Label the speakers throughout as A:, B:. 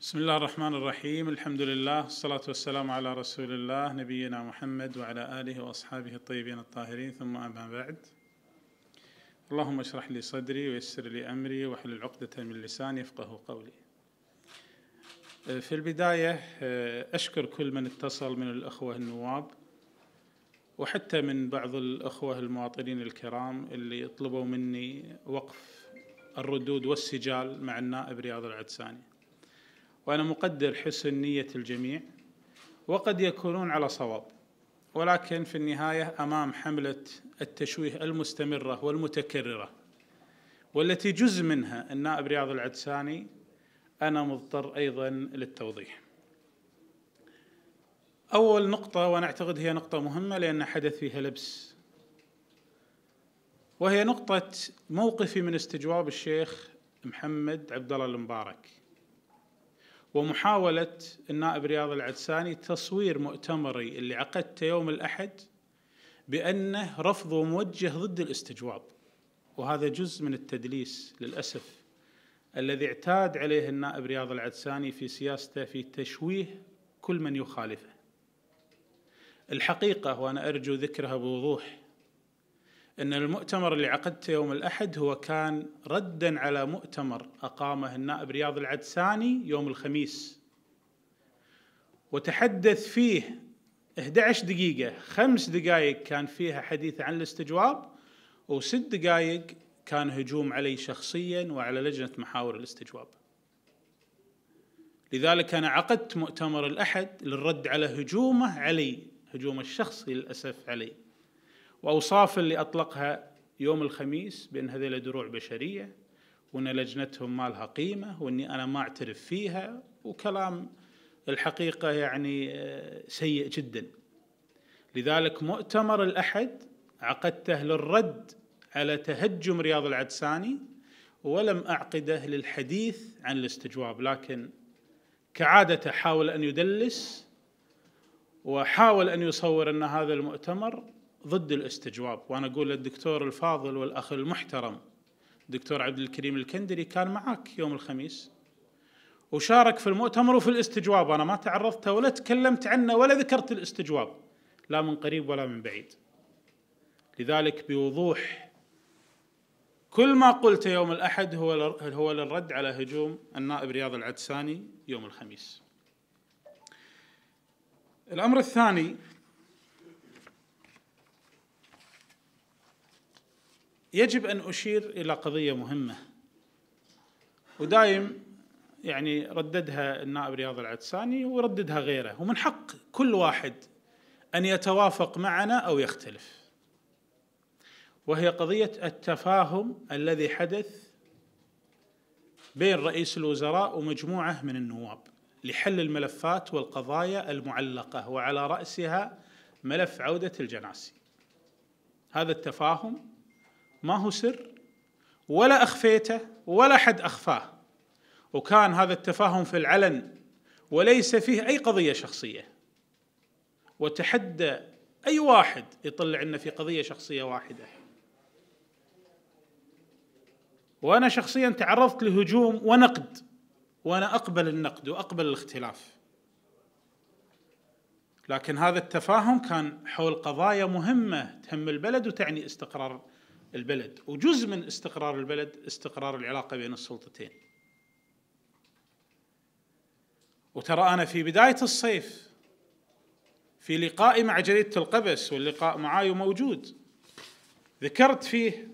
A: بسم الله الرحمن الرحيم الحمد لله والصلاة والسلام على رسول الله نبينا محمد وعلى آله وأصحابه الطيبين الطاهرين ثم أما بعد اللهم اشرح لي صدري ويسر لي أمري واحلل عقدة من لساني يفقه قولي في البداية أشكر كل من اتصل من الأخوة النواب وحتى من بعض الأخوة المواطنين الكرام اللي طلبوا مني وقف الردود والسجال مع النائب رياض العدساني وأنا مقدر حسن نية الجميع وقد يكونون على صواب ولكن في النهاية أمام حملة التشويه المستمرة والمتكررة والتي جزء منها النائب رياض العدساني أنا مضطر أيضا للتوضيح أول نقطة وأنا أعتقد هي نقطة مهمة لأن حدث فيها لبس وهي نقطة موقفي من استجواب الشيخ محمد عبد الله المبارك ومحاولة النائب رياض العدساني تصوير مؤتمري اللي عقدته يوم الأحد بأنه رفض موجه ضد الاستجواب وهذا جزء من التدليس للأسف الذي اعتاد عليه النائب رياض العدساني في سياسته في تشويه كل من يخالفه الحقيقة وأنا أرجو ذكرها بوضوح ان المؤتمر اللي عقدته يوم الاحد هو كان ردا على مؤتمر اقامه النائب رياض العدساني يوم الخميس وتحدث فيه 11 دقيقه خمس دقائق كان فيها حديث عن الاستجواب وست دقائق كان هجوم علي شخصيا وعلى لجنه محاور الاستجواب لذلك انا عقدت مؤتمر الاحد للرد على هجومه علي هجومه الشخصي للاسف علي واوصاف اللي اطلقها يوم الخميس بان هذيل دروع بشريه وان لجنتهم ما لها قيمه واني انا ما اعترف فيها وكلام الحقيقه يعني آه، سيء جدا. لذلك مؤتمر الاحد عقدته للرد على تهجم رياض العدساني ولم اعقده للحديث عن الاستجواب لكن كعادته حاول ان يدلس وحاول ان يصور ان هذا المؤتمر ضد الاستجواب وانا اقول للدكتور الفاضل والاخ المحترم دكتور عبد الكريم الكندري كان معك يوم الخميس وشارك في المؤتمر وفي الاستجواب انا ما تعرضت ولا تكلمت عنه ولا ذكرت الاستجواب لا من قريب ولا من بعيد لذلك بوضوح كل ما قلت يوم الاحد هو هو للرد على هجوم النائب رياض العدساني يوم الخميس الامر الثاني يجب ان اشير الى قضيه مهمه ودايم يعني رددها النائب رياض العدساني ورددها غيره ومن حق كل واحد ان يتوافق معنا او يختلف وهي قضيه التفاهم الذي حدث بين رئيس الوزراء ومجموعه من النواب لحل الملفات والقضايا المعلقه وعلى راسها ملف عوده الجناسي هذا التفاهم ما هو سر ولا اخفيته ولا حد اخفاه وكان هذا التفاهم في العلن وليس فيه اي قضيه شخصيه وتحدى اي واحد يطلع لنا في قضيه شخصيه واحده وانا شخصيا تعرضت لهجوم ونقد وانا اقبل النقد واقبل الاختلاف لكن هذا التفاهم كان حول قضايا مهمه تهم البلد وتعني استقرار البلد وجزء من استقرار البلد استقرار العلاقه بين السلطتين وترى انا في بدايه الصيف في لقائي مع جريده القبس واللقاء معاي موجود ذكرت فيه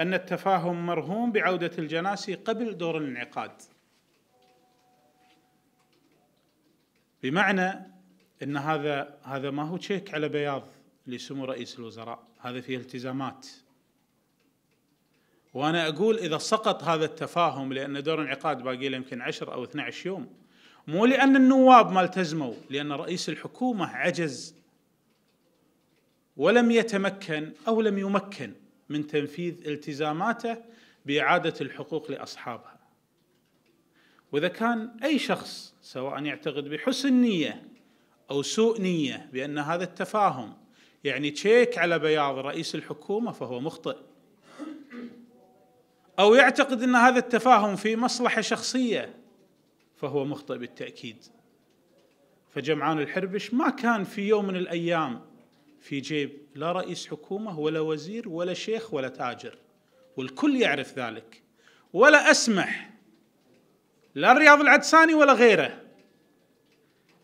A: ان التفاهم مرهون بعوده الجناسي قبل دور الانعقاد بمعنى ان هذا هذا ما هو تشيك على بياض لسمو رئيس الوزراء هذا فيه التزامات وأنا أقول إذا سقط هذا التفاهم لأن دور انعقاد باقي له يمكن 10 أو 12 يوم مو لأن النواب ما التزموا لأن رئيس الحكومة عجز ولم يتمكن أو لم يمكن من تنفيذ التزاماته بإعادة الحقوق لأصحابها وإذا كان أي شخص سواء يعتقد بحسن نية أو سوء نية بأن هذا التفاهم يعني تشيك على بياض رئيس الحكومة فهو مخطئ او يعتقد ان هذا التفاهم في مصلحه شخصيه فهو مخطئ بالتاكيد فجمعان الحربش ما كان في يوم من الايام في جيب لا رئيس حكومه ولا وزير ولا شيخ ولا تاجر والكل يعرف ذلك ولا اسمح لا الرياض العدساني ولا غيره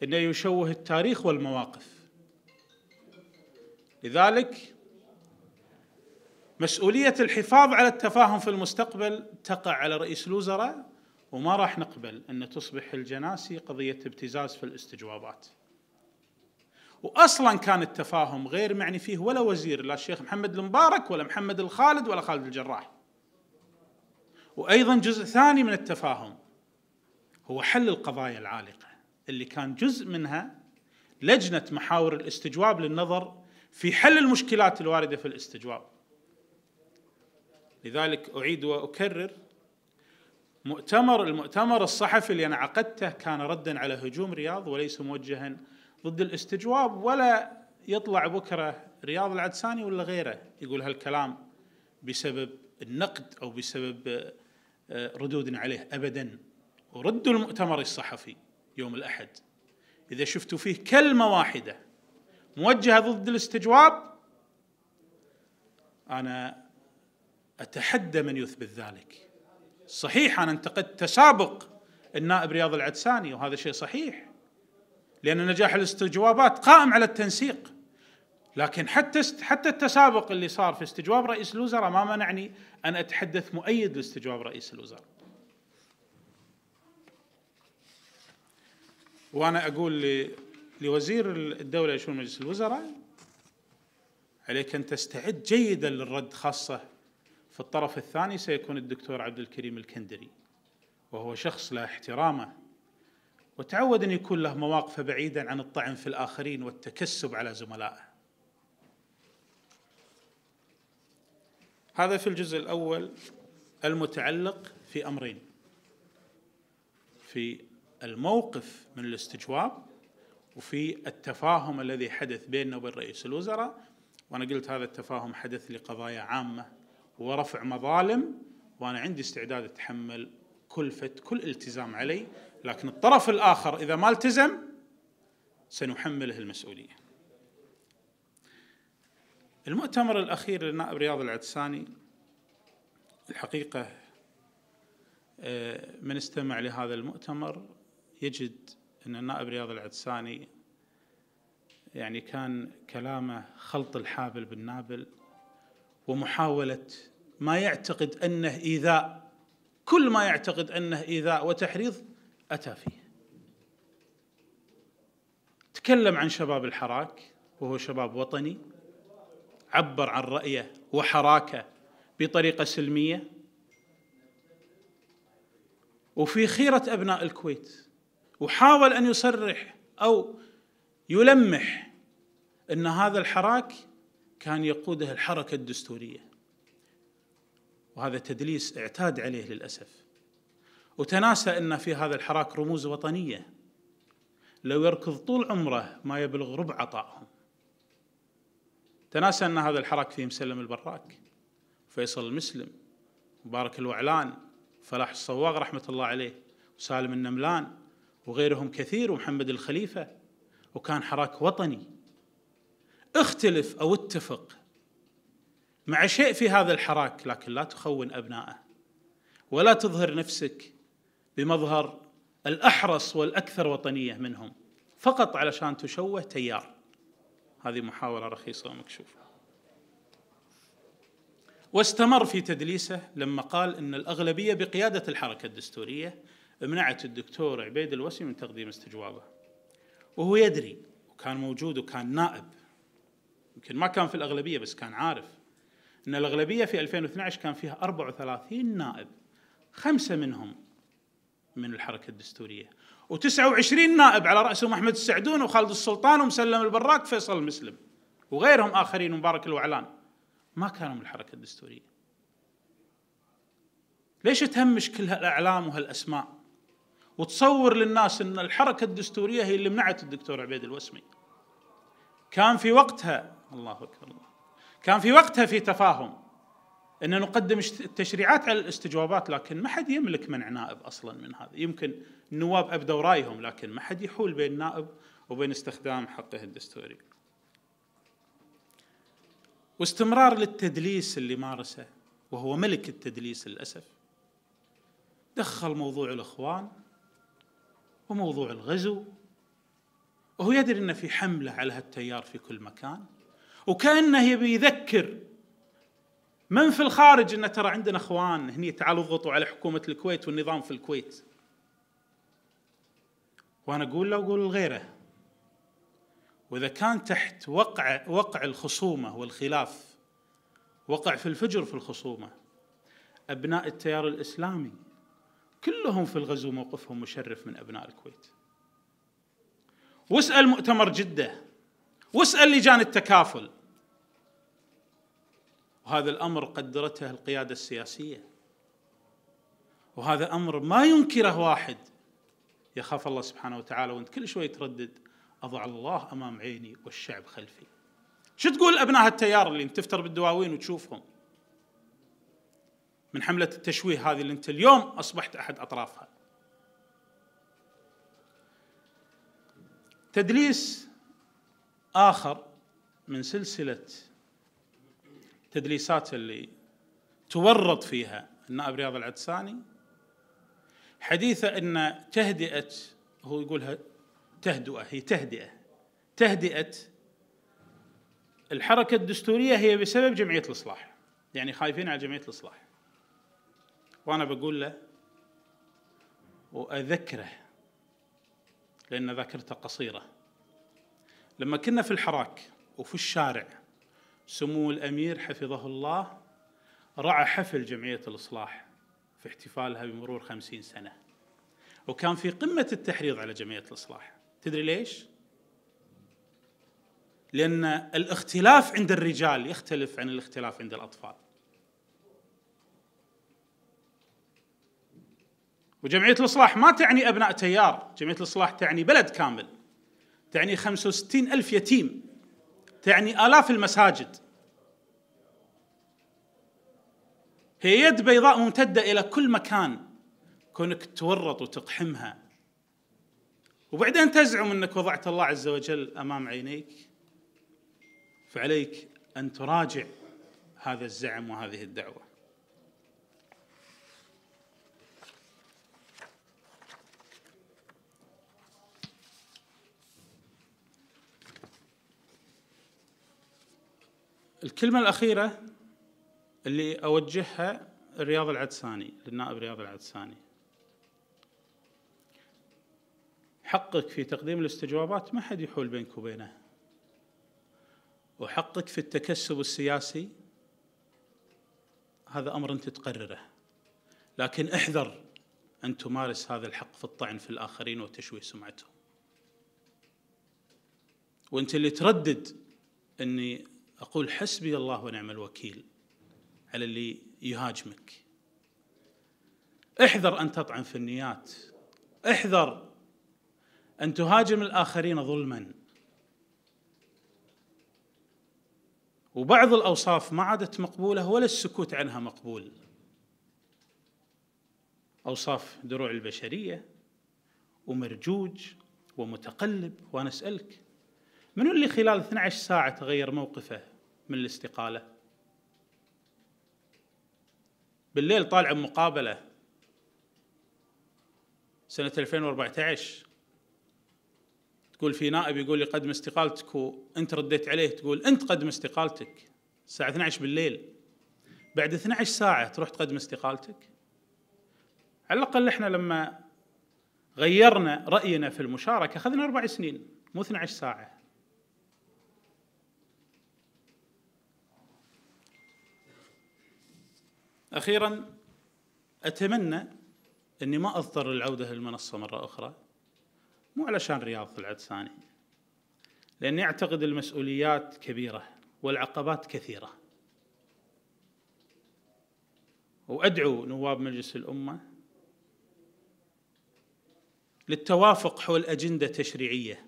A: انه يشوه التاريخ والمواقف لذلك مسؤولية الحفاظ على التفاهم في المستقبل تقع على رئيس الوزراء وما راح نقبل أن تصبح الجناسي قضية ابتزاز في الاستجوابات واصلا كان التفاهم غير معني فيه ولا وزير لا الشيخ محمد المبارك ولا محمد الخالد ولا خالد الجراح. وايضا جزء ثاني من التفاهم هو حل القضايا العالقه اللي كان جزء منها لجنه محاور الاستجواب للنظر في حل المشكلات الوارده في الاستجواب. لذلك أعيد وأكرر مؤتمر المؤتمر الصحفي اللي أنا عقدته كان ردا على هجوم رياض وليس موجها ضد الاستجواب ولا يطلع بكرة رياض العدساني ولا غيره يقول هالكلام بسبب النقد أو بسبب آه، آه، ردود عليه أبدا وردوا المؤتمر الصحفي يوم الأحد إذا شفتوا فيه كلمة واحدة موجهة ضد الاستجواب أنا أتحدى من يثبت ذلك صحيح أنا انتقدت تسابق النائب رياض العدساني وهذا شيء صحيح لأن نجاح الاستجوابات قائم على التنسيق لكن حتى حتى التسابق اللي صار في استجواب رئيس الوزراء ما منعني ان اتحدث مؤيد لاستجواب رئيس الوزراء. وانا اقول لوزير الدوله يشمل مجلس الوزراء عليك ان تستعد جيدا للرد خاصه في الطرف الثاني سيكون الدكتور عبد الكريم الكندري وهو شخص له احترامه وتعود أن يكون له مواقفه بعيدا عن الطعن في الآخرين والتكسب على زملائه هذا في الجزء الأول المتعلق في أمرين في الموقف من الاستجواب وفي التفاهم الذي حدث بيننا وبين رئيس الوزراء وأنا قلت هذا التفاهم حدث لقضايا عامة ورفع مظالم وانا عندي استعداد اتحمل كلفه كل التزام علي لكن الطرف الاخر اذا ما التزم سنحمله المسؤوليه. المؤتمر الاخير للنائب رياض العدساني الحقيقه آه، من استمع لهذا المؤتمر يجد ان النائب رياض العدساني يعني كان كلامه خلط الحابل بالنابل ومحاوله ما يعتقد انه ايذاء كل ما يعتقد انه ايذاء وتحريض اتى فيه تكلم عن شباب الحراك وهو شباب وطني عبر عن رايه وحراكه بطريقه سلميه وفي خيره ابناء الكويت وحاول ان يصرح او يلمح ان هذا الحراك كان يقودها الحركة الدستورية وهذا تدليس اعتاد عليه للأسف وتناسى أن في هذا الحراك رموز وطنية لو يركض طول عمره ما يبلغ ربع عطائهم تناسى أن هذا الحراك فيه مسلم البراك فيصل المسلم مبارك الوعلان فلاح الصواغ رحمة الله عليه وسالم النملان وغيرهم كثير ومحمد الخليفة وكان حراك وطني اختلف او اتفق مع شيء في هذا الحراك لكن لا تخون ابنائه ولا تظهر نفسك بمظهر الاحرص والاكثر وطنيه منهم فقط علشان تشوه تيار هذه محاوله رخيصه ومكشوفه واستمر في تدليسه لما قال ان الاغلبيه بقياده الحركه الدستوريه منعت الدكتور عبيد الوسي من تقديم استجوابه وهو يدري وكان موجود وكان نائب يمكن ما كان في الاغلبيه بس كان عارف ان الاغلبيه في 2012 كان فيها 34 نائب خمسه منهم من الحركه الدستوريه و29 نائب على راسهم احمد السعدون وخالد السلطان ومسلم البراك فيصل المسلم وغيرهم اخرين مبارك الوعلان ما كانوا من الحركه الدستوريه ليش تهمش كل هالاعلام وهالاسماء وتصور للناس ان الحركه الدستوريه هي اللي منعت الدكتور عبيد الوسمي كان في وقتها الله اكبر الله. كان في وقتها في تفاهم ان نقدم التشريعات على الاستجوابات لكن ما حد يملك منع نائب اصلا من هذا يمكن النواب ابدوا رايهم لكن ما حد يحول بين نائب وبين استخدام حقه الدستوري واستمرار للتدليس اللي مارسه وهو ملك التدليس للاسف دخل موضوع الاخوان وموضوع الغزو وهو يدري ان في حمله على هالتيار في كل مكان وكانه يبي يذكر من في الخارج ان ترى عندنا اخوان هني تعالوا اضغطوا على حكومه الكويت والنظام في الكويت وانا اقول له واقول لغيره واذا كان تحت وقع وقع الخصومه والخلاف وقع في الفجر في الخصومه ابناء التيار الاسلامي كلهم في الغزو موقفهم مشرف من ابناء الكويت واسال مؤتمر جده واسال لجان التكافل وهذا الامر قدرته القياده السياسيه وهذا امر ما ينكره واحد يخاف الله سبحانه وتعالى وانت كل شوي تردد اضع الله امام عيني والشعب خلفي شو تقول ابناء التيار اللي انت تفتر بالدواوين وتشوفهم من حمله التشويه هذه اللي انت اليوم اصبحت احد اطرافها تدليس آخر من سلسلة تدليسات اللي تورط فيها النائب رياض العدساني حديثه أن تهدئة هو يقولها تهدئة هي تهدئة تهدئة الحركة الدستورية هي بسبب جمعية الإصلاح يعني خايفين على جمعية الإصلاح وأنا بقول له وأذكره لأن ذاكرته قصيرة لما كنا في الحراك وفي الشارع سمو الامير حفظه الله رعى حفل جمعيه الاصلاح في احتفالها بمرور خمسين سنه وكان في قمه التحريض على جمعيه الاصلاح تدري ليش؟ لان الاختلاف عند الرجال يختلف عن الاختلاف عند الاطفال وجمعيه الاصلاح ما تعني ابناء تيار جمعيه الاصلاح تعني بلد كامل تعني 65 ألف يتيم تعني آلاف المساجد هي يد بيضاء ممتدة إلى كل مكان كونك تورط وتقحمها وبعدين تزعم أنك وضعت الله عز وجل أمام عينيك فعليك أن تراجع هذا الزعم وهذه الدعوه الكلمة الأخيرة اللي أوجهها الرياض العدساني للنائب رياض العدساني حقك في تقديم الاستجوابات ما حد يحول بينك وبينه وحقك في التكسب السياسي هذا أمر أنت تقرره لكن احذر أن تمارس هذا الحق في الطعن في الآخرين وتشويه سمعتهم وأنت اللي تردد أني أقول حسبي الله ونعم الوكيل على اللي يهاجمك احذر أن تطعن في النيات احذر أن تهاجم الآخرين ظلما وبعض الأوصاف ما عادت مقبولة ولا السكوت عنها مقبول أوصاف دروع البشرية ومرجوج ومتقلب وأنا أسألك من اللي خلال 12 ساعة تغير موقفه من الاستقالة بالليل طالع مقابلة سنة 2014 تقول في نائب يقول لي قدم استقالتك وانت رديت عليه تقول انت قدم استقالتك الساعة 12 بالليل بعد 12 ساعة تروح تقدم استقالتك على الأقل احنا لما غيرنا رأينا في المشاركة أخذنا أربع سنين مو 12 ساعة أخيرا أتمنى أني ما أضطر للعودة للمنصة مرة أخرى مو علشان رياض طلعت ثاني لأني أعتقد المسؤوليات كبيرة والعقبات كثيرة وأدعو نواب مجلس الأمة للتوافق حول أجندة تشريعية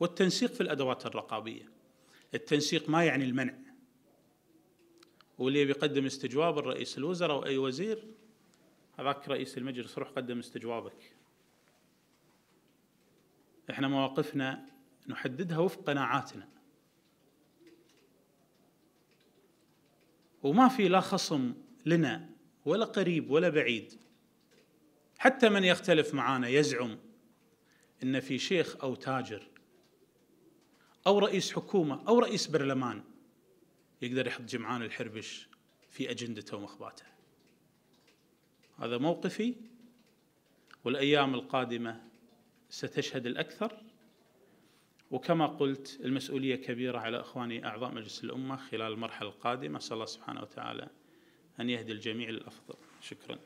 A: والتنسيق في الأدوات الرقابية التنسيق ما يعني المنع واللي بيقدم استجواب الرئيس الوزراء واي وزير هذاك رئيس المجلس روح قدم استجوابك احنا مواقفنا نحددها وفق قناعاتنا وما في لا خصم لنا ولا قريب ولا بعيد حتى من يختلف معانا يزعم ان في شيخ او تاجر او رئيس حكومه او رئيس برلمان يقدر يحط جمعان الحربش في أجندته ومخباته هذا موقفي والأيام القادمة ستشهد الأكثر وكما قلت المسؤولية كبيرة على إخواني أعضاء مجلس الأمة خلال المرحلة القادمة أسأل الله سبحانه وتعالى أن يهدي الجميع للأفضل شكراً